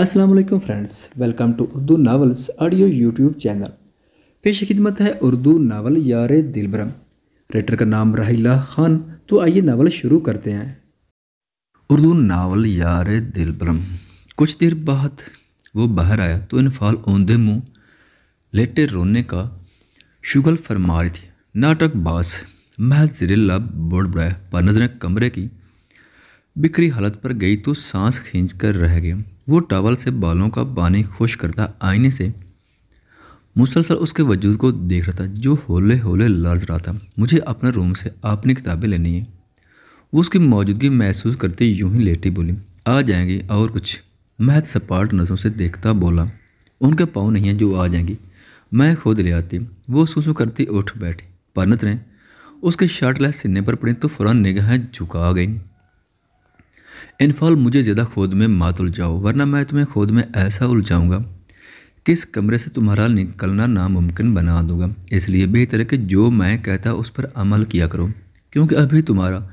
Aslam friends welcome to Urdu novels audio YouTube channel पेश खिदमत है उर्दू नावल यार दिलबरम राइटर का नाम राहिला खान तो आइए नावल शुरू करते हैं उर्दू नावल यार दिलबरम कुछ देर बाद वो बाहर आया तो इनफाल औंधे मुँह लेटे रोने का शुगल फरमा रही थी नाटक बास महज सिरिल्ला बोड़ बुड़ाया पर नजरें कमरे की बिखरी हालत पर गई तो सांस खींच कर रह गया वो टॉवल से बालों का पानी खुश करता आईने से मुसलसल उसके वजूद को देख रहा था जो होले होले लर्ज रहा था मुझे अपने रूम से अपनी किताबें लेनी है वो उसकी मौजूदगी महसूस करते यूं ही लेटी बोली आ जाएंगे और कुछ महत सपाट नज़रों से देखता बोला उनके पाँव नहीं हैं जो आ जाएंगी मैं खुद ले आती वो सुसु करती उठ बैठी परनत ने उसके शर्ट लह सीने पर पड़ी तो फ़ौरन निगाहें झुका गई इनफॉल मुझे ज़्यादा खोद में मात उलझाओ वरना मैं तुम्हें खोद में ऐसा उलझाऊँगा किस कमरे से तुम्हारा निकलना नामुमकिन बना दूंगा इसलिए बेहतर है कि जो मैं कहता उस पर अमल किया करो क्योंकि अभी तुम्हारा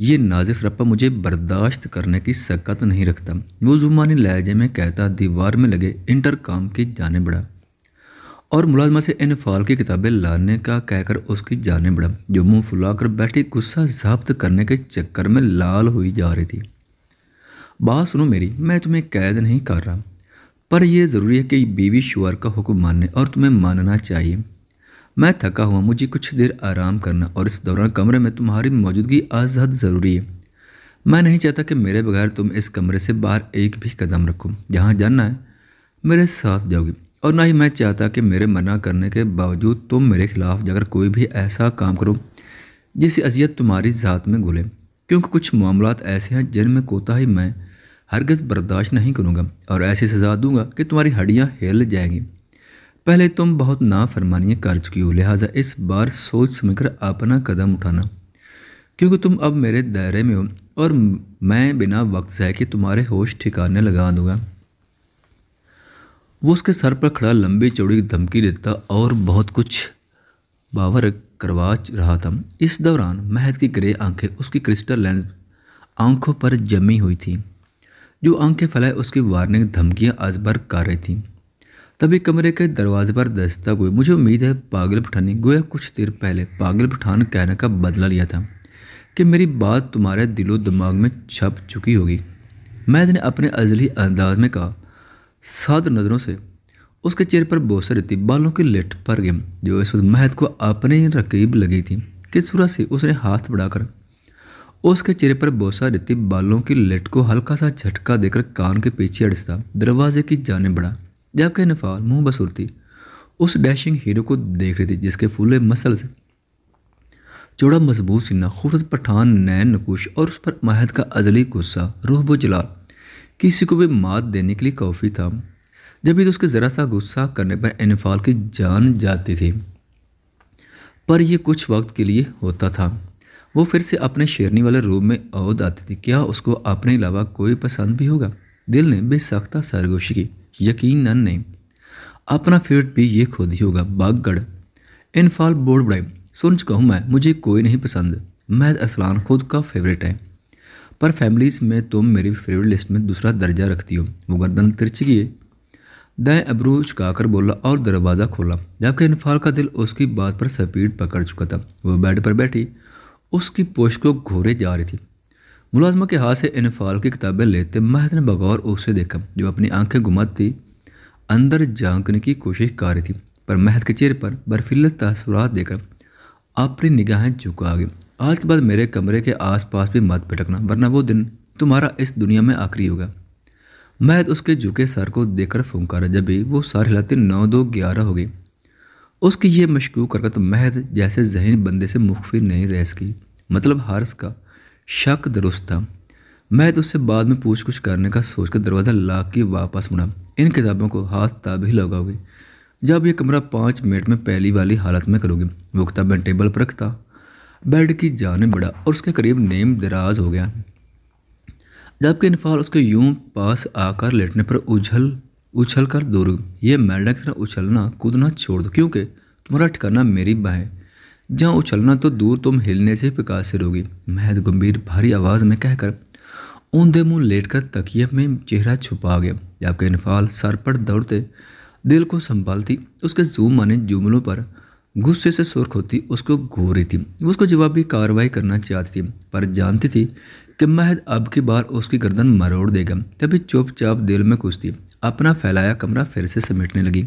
ये नाजिक रप्पा मुझे बर्दाश्त करने की सकत नहीं रखता वो जुबानी लहजे में कहता दीवार में लगे इंटर काम की जाने बढ़ा और मुलाजमा से इन फाल की किताबें लाने का कहकर उसकी जाने बढ़ा जो मुंह फुलाकर बैठी गुस्सा जब्त करने के चक्कर में लाल हुई जा रही थी बात सुनो मेरी मैं तुम्हें कैद नहीं कर रहा पर यह ज़रूरी है कि बीवी शुअर का हुक्म मानने और तुम्हें मानना चाहिए मैं थका हुआ मुझे कुछ देर आराम करना और इस दौरान कमरे में तुम्हारी मौजूदगी आज़ाद ज़रूरी है मैं नहीं चाहता कि मेरे बगैर तुम इस कमरे से बाहर एक भी कदम रखो जहाँ जाना है मेरे साथ जाओगी और ना ही मैं चाहता कि मेरे मना करने के बावजूद तुम मेरे खिलाफ जाकर कोई भी ऐसा काम करो जिसे अजियत तुम्हारी ज़ात में घुले क्योंकि कुछ मामला ऐसे हैं जिनमें कोताही मैं हरगज़ बर्दाश्त नहीं करूँगा और ऐसी सज़ा दूंगा कि तुम्हारी हड्डियाँ हिल जाएंगी पहले तुम बहुत नाफरमानियाँ कर चुकी हो लिहाजा इस बार सोच समझ कर अपना कदम उठाना क्योंकि तुम अब मेरे दायरे में हो और मैं बिना वक्त जाए के तुम्हारे होश ठिकाने लगा दूंगा वो उसके सर पर खड़ा लंबी चौड़ी धमकी देता और बहुत कुछ बावर करवा रहा था इस दौरान महज की ग्रे आंखें उसकी क्रिस्टल लेंस आंखों पर जमी हुई थी जो आंखें फैलाए उसकी वार्निंग धमकियां आज भर कर रही थी तभी कमरे के दरवाजे पर दस्तक हुई मुझे उम्मीद है पागल पठानी गोया कुछ देर पहले पागल पठान कहने का बदला लिया था कि मेरी बात तुम्हारे दिलो दिमाग में छप चुकी होगी मैद ने अपने अजली अंदाज में कहा सात नज़रों से उसके चेहरे पर बोसर रहती बालों की लिट पर गई जो इस वक्त महद को अपने रकीब लगी थी कि सूरज से उसने हाथ बढ़ाकर उसके चेहरे पर बोसा रीति बालों की लेट को हल्का सा झटका देकर कान के पीछे अड़सता दरवाजे की जाने बढ़ा जबकि नफाल मुंह बसूर थी उस डैशिंग हीरो को देख रही थी जिसके फूले मसल से चौड़ा मजबूत सीना खूबसूरत पठान नैन नकुश और उस पर माहद का अजली गुस्सा रूहबो जला किसी को भी मात देने के लिए काफ़ी था जब भी तो उसके ज़रा सा गुस्सा करने पर इनफाल की जान जाती थी पर यह कुछ वक्त के लिए होता था वो फिर से अपने शेरनी वाले रूम में अवध आती थी क्या उसको अपने अलावा कोई पसंद भी होगा दिल ने बेसख्ता सरगोशी की यकीन नहीं अपना फेवरेट भी ये खुद ही होगा बागगढ़ इनफाल बोर्ड बड़े सुन चुका हूँ मैं मुझे कोई नहीं पसंद महज असलान खुद का फेवरेट है पर फैमिलीज़ में तुम मेरी फेवरेट लिस्ट में दूसरा दर्जा रखती हो वो गर्दन तिरछ किए दाएँ अबरू चुकाकर बोला और दरवाज़ा खोला जबकि इनफाल का दिल उसकी बात पर सपीड पकड़ चुका था वो बेड पर बैठी उसकी पोश को घोरे जा रही थी मुलाजमा के हाथ से इनफाल की किताबें लेते महद ने बगौर उसे देखा जो अपनी आंखें घुमाती अंदर झांकने की कोशिश कर रही थी पर महद के चेहरे पर बर्फीले तसरात देकर अपनी निगाहें झुका गई आज के बाद मेरे कमरे के आसपास भी मत भटकना वरना वो दिन तुम्हारा इस दुनिया में आखिरी होगा महद उसके झुके सर को देखकर फूंका जब भी वो सारे हिलाते नौ दो ग्यारह हो गई उसकी ये मशकूक करकत महज जैसे जहन बंदे से मुखफिर नहीं रह सकी मतलब हारस का शक दुरुस्त था मैं उससे बाद में पूछ कुछ करने का सोचकर दरवाज़ा ला के वापस मुड़ा इन किताबों को हाथ ताब ही लगाओगे जब यह कमरा पाँच मिनट में पहली वाली हालत में करोगे वो किताबें टेबल पर रखता बेड की जाने बढ़ा और उसके करीब नेम दराज हो गया जबकि इनफाल उसके यूं पास आकर लेटने पर उछल उछल कर दूर ये मेढक की तरह उछलना कूदना छोड़ दो क्योंकि तुम्हारा ठिकाना मेरी बाह जहाँ उछलना तो दूर तुम हिलने से से होगी महद गंभीर भारी आवाज़ में कहकर ऊंधे मुंह लेटकर तकिए में चेहरा छुपा गया जबकि इनफाल सर पर दौड़ते दिल को संभालती उसके जूम माने जुमलों पर गुस्से से सुरख होती उसको घूर रही थी उसको जवाबी कार्रवाई करना चाहती थी पर जानती थी कि महद अब की बार उसकी गर्दन मरोड़ देगा तभी चुपचाप दिल में कुछ थी अपना फैलाया कमरा फिर से समेटने लगी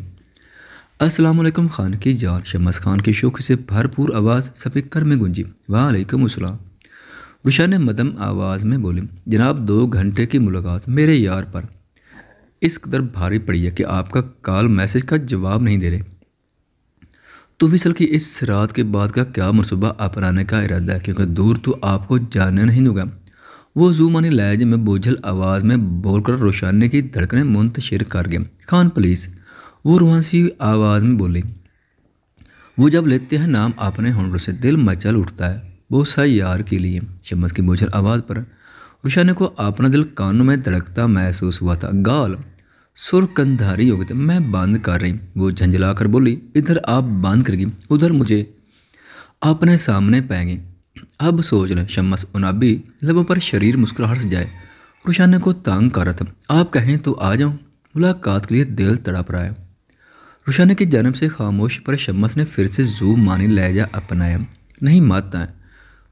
वालेकुम खान की जान शमस खान की शौक से भरपूर आवाज़ स्पीकर में गूंजी वालेकुम अस्सलाम रुशा ने मदम आवाज़ में बोली जनाब दो घंटे की मुलाकात मेरे यार पर इस कदर भारी पड़ी है कि आपका कॉल मैसेज का जवाब नहीं दे रहे तो फिसल की इस रात के बाद का क्या मनसूबा अपनाने का इरादा है क्योंकि दूर तो आपको जाने नहीं दूंगा वो लाया जब में बोझल आवाज़ में बोलकर रोशाने की धड़कने मुंतशिर कर गया खान प्लीज़ वो सी आवाज़ में बोली वो जब लेते हैं नाम अपने हुनर से दिल मचल उठता है वो सही यार के लिए शमस की बोझल आवाज़ पर रुशाने को अपना दिल कानों में धड़कता महसूस हुआ था गाल सुर कंधारी हो गए थे मैं बंद कर रही वो झंझला कर बोली इधर आप बंद करगी उधर मुझे अपने सामने पाएंगे अब सोच रहे शम्मस उनाबी लबों पर शरीर मुस्कुराहट से जाए रुशाना को तंग कर रहा था आप कहें तो आ जाऊं मुलाकात के लिए दिल तड़प रहा है रुशाना की जन्म से खामोश पर शम्मस ने फिर से जू मानी जा अपनाया नहीं माता है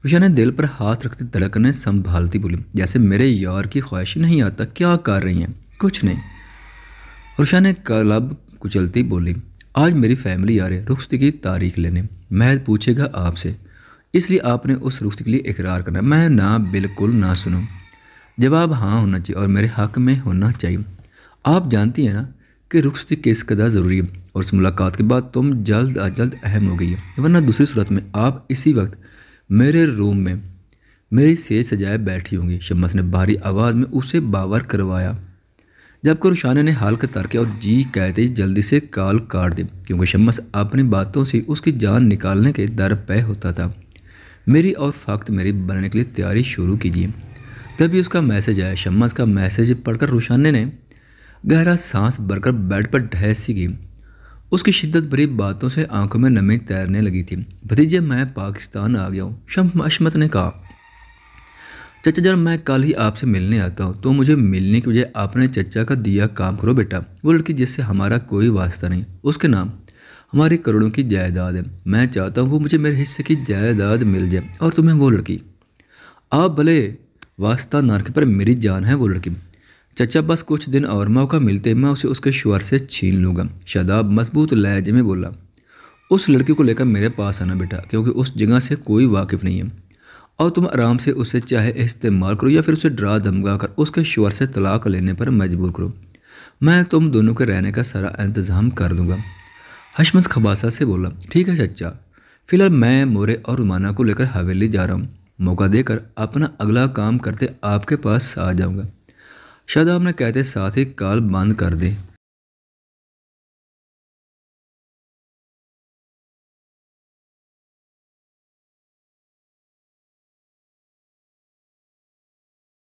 रुशा ने दिल पर हाथ रखते धड़कने संभालती बोली जैसे मेरे यार की ख्वाहिश नहीं आता क्या कर रही हैं कुछ नहीं रुशा ने कलब कुचलती बोली आज मेरी फैमिली आ रही रुख्सती की तारीख लेने महद पूछेगा आपसे इसलिए आपने उस रुख्त के लिए इकरार करना मैं ना बिल्कुल ना सुनूँ जवाब हाँ होना चाहिए और मेरे हक में होना चाहिए आप जानती हैं ना कि रुख्त किस कदर ज़रूरी है और इस मुलाकात के बाद तुम जल्द अज जल्द अहम हो गई है वरना दूसरी सूरत में आप इसी वक्त मेरे रूम में मेरी सेज सजाए बैठी होंगी शम्मस ने भारी आवाज़ में उसे बावर करवाया जबकि रुशाना ने हाल का तार और जी कहते जल्दी से काल काट दी क्योंकि शम्मस अपनी बातों से उसकी जान निकालने के दर पे होता था मेरी और फ़क्त तो मेरी बनने के लिए तैयारी शुरू कीजिए तभी उसका मैसेज आया शम्मा का मैसेज पढ़कर रुशाने ने गहरा सांस भरकर बेड पर ढहसी की उसकी शिद्दत भरी बातों से आंखों में नमी तैरने लगी थी भतीजे मैं पाकिस्तान आ गया हूँ अशमत ने कहा चचा जरा मैं कल ही आपसे मिलने आता हूँ तो मुझे मिलने की बजाय आपने चचा का दिया काम करो बेटा वो लड़की जिससे हमारा कोई वास्ता नहीं उसके नाम हमारे करोड़ों की जायदाद है मैं चाहता हूँ वो मुझे मेरे हिस्से की जायदाद मिल जाए और तुम्हें वो लड़की आप भले वास्ता नारक पर मेरी जान है वो लड़की चचा बस कुछ दिन और मौका मिलते मैं उसे उसके शोर से छीन लूँगा शादाब मजबूत लहजे में बोला उस लड़की को लेकर मेरे पास आना बेटा क्योंकि उस जगह से कोई वाकिफ़ नहीं है और तुम आराम से उसे चाहे इस्तेमाल करो या फिर उसे ड्रा धमका कर उसके शोर से तलाक लेने पर मजबूर करो मैं तुम दोनों के रहने का सारा इंतज़ाम कर दूँगा हशमत खबासा से बोला ठीक है चचा फिलहाल मैं मोरे और रुमाना को लेकर हवेली जा रहा हूँ मौका देकर अपना अगला काम करते आपके पास आ जाऊँगा शादाब ने कहते साथ ही काल बंद कर दें